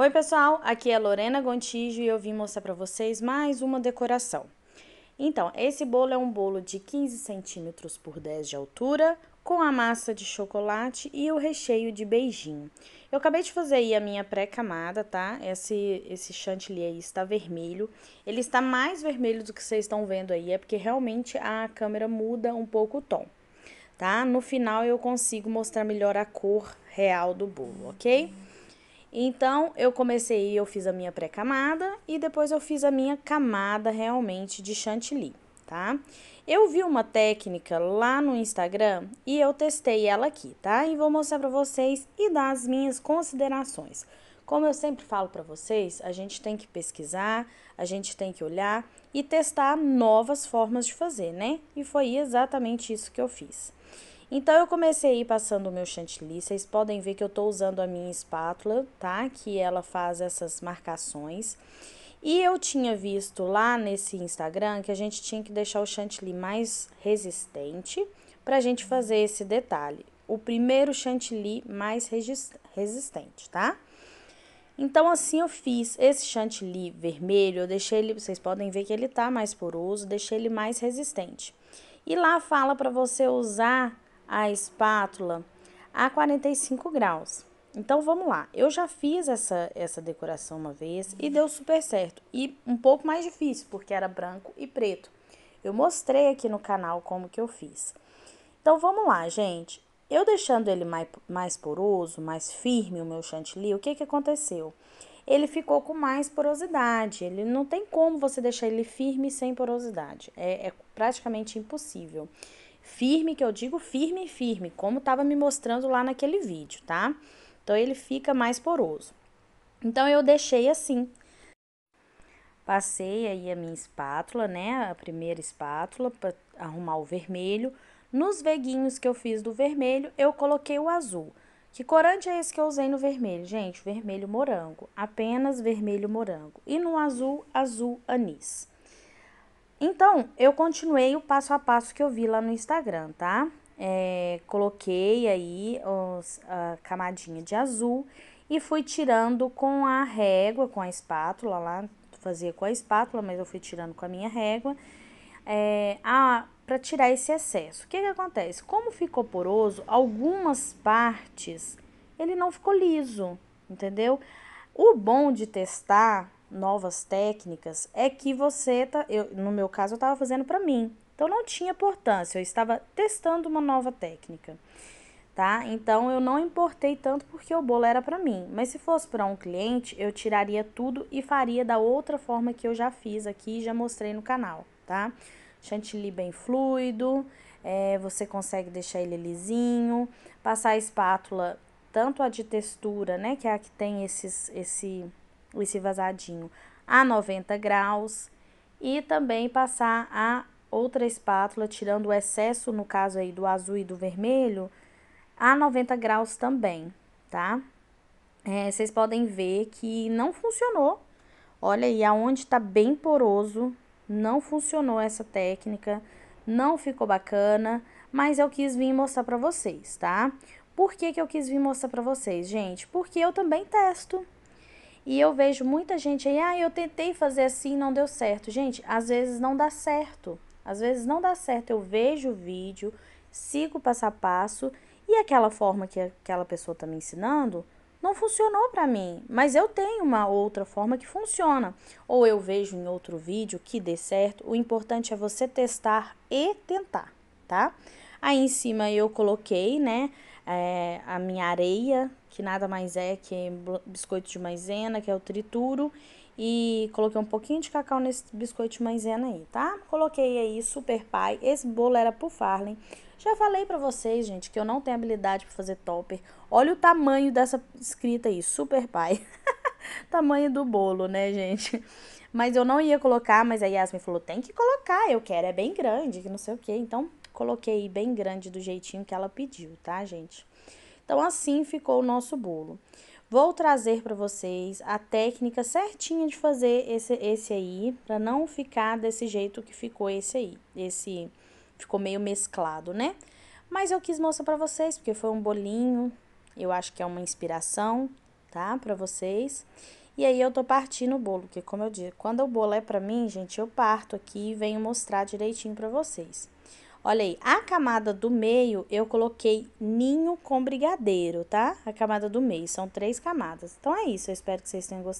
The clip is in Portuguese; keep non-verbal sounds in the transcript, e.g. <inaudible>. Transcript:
Oi pessoal, aqui é Lorena Gontijo e eu vim mostrar para vocês mais uma decoração. Então, esse bolo é um bolo de 15 centímetros por 10 de altura, com a massa de chocolate e o recheio de beijinho. Eu acabei de fazer aí a minha pré-camada, tá? Esse, esse chantilly aí está vermelho. Ele está mais vermelho do que vocês estão vendo aí, é porque realmente a câmera muda um pouco o tom tá? No final eu consigo mostrar melhor a cor real do bolo, ok? Então, eu comecei, eu fiz a minha pré-camada e depois eu fiz a minha camada realmente de chantilly, tá? Eu vi uma técnica lá no Instagram e eu testei ela aqui, tá? E vou mostrar pra vocês e dar as minhas considerações. Como eu sempre falo para vocês, a gente tem que pesquisar, a gente tem que olhar e testar novas formas de fazer, né? E foi exatamente isso que eu fiz. Então eu comecei a ir passando o meu chantilly, vocês podem ver que eu estou usando a minha espátula, tá? Que ela faz essas marcações. E eu tinha visto lá nesse Instagram que a gente tinha que deixar o chantilly mais resistente para a gente fazer esse detalhe. O primeiro chantilly mais resistente, tá? Então, assim eu fiz. Esse chantilly vermelho, eu deixei ele, vocês podem ver que ele tá mais poroso, deixei ele mais resistente. E lá fala para você usar a espátula a 45 graus. Então vamos lá, eu já fiz essa, essa decoração uma vez e deu super certo. E um pouco mais difícil, porque era branco e preto. Eu mostrei aqui no canal como que eu fiz. Então vamos lá, gente. Eu deixando ele mais, mais poroso, mais firme o meu chantilly, o que que aconteceu? Ele ficou com mais porosidade, ele não tem como você deixar ele firme sem porosidade, é, é praticamente impossível. Firme, que eu digo firme e firme, como estava me mostrando lá naquele vídeo, tá? Então ele fica mais poroso. Então eu deixei assim. Passei aí a minha espátula, né? A primeira espátula para arrumar o vermelho. Nos veguinhos que eu fiz do vermelho, eu coloquei o azul. Que corante é esse que eu usei no vermelho? Gente, vermelho morango. Apenas vermelho morango. E no azul, azul anis. Então, eu continuei o passo a passo que eu vi lá no Instagram, tá? É, coloquei aí os, a camadinha de azul e fui tirando com a régua, com a espátula lá, fazia com a espátula, mas eu fui tirando com a minha régua, é, para tirar esse excesso. O que, que acontece? Como ficou poroso, algumas partes ele não ficou liso, entendeu? O bom de testar novas técnicas é que você tá, eu, no meu caso eu estava fazendo para mim. Então não tinha importância, eu estava testando uma nova técnica. Tá? Então eu não importei tanto porque o bolo era para mim, mas se fosse para um cliente, eu tiraria tudo e faria da outra forma que eu já fiz aqui e já mostrei no canal, tá? Chantilly bem fluido, é, você consegue deixar ele lisinho, passar a espátula tanto a de textura, né, que é a que tem esses, esse esse vazadinho a 90 graus e também passar a outra espátula, tirando o excesso, no caso aí do azul e do vermelho, a 90 graus também, tá? É, vocês podem ver que não funcionou. Olha aí, aonde tá bem poroso, não funcionou essa técnica, não ficou bacana, mas eu quis vir mostrar pra vocês, tá? Por que que eu quis vir mostrar pra vocês, gente? Porque eu também testo, e eu vejo muita gente aí, ah, eu tentei fazer assim, não deu certo. Gente, às vezes não dá certo. Às vezes não dá certo. Eu vejo o vídeo, sigo passo a passo e aquela forma que aquela pessoa está me ensinando não funcionou para mim, mas eu tenho uma outra forma que funciona. Ou eu vejo em outro vídeo que dê certo. O importante é você testar e tentar, tá? Aí em cima eu coloquei, né, é, a minha areia que nada mais é que biscoito de maisena, que é o trituro, e coloquei um pouquinho de cacau nesse biscoito de maisena aí, tá? Coloquei aí super pai, esse bolo era pro Farley. Já falei para vocês, gente, que eu não tenho habilidade para fazer topper. Olha o tamanho dessa escrita aí, super pai. <laughs> tamanho do bolo, né, gente? Mas eu não ia colocar, mas a Yasmin falou: "Tem que colocar, eu quero, é bem grande, que não sei o quê". Então, coloquei bem grande do jeitinho que ela pediu, tá, gente? Então, assim ficou o nosso bolo. Vou trazer para vocês a técnica certinha de fazer esse, esse aí, para não ficar desse jeito que ficou esse aí. Esse ficou meio mesclado, né? Mas eu quis mostrar para vocês, porque foi um bolinho, eu acho que é uma inspiração, tá? Para vocês. E aí eu tô partindo o bolo, porque como eu disse, quando o bolo é para mim, gente, eu parto aqui e venho mostrar direitinho para vocês. Olha aí, a camada do meio eu coloquei ninho com brigadeiro, tá? A camada do meio, são três camadas. Então é isso, eu espero que vocês tenham gostado.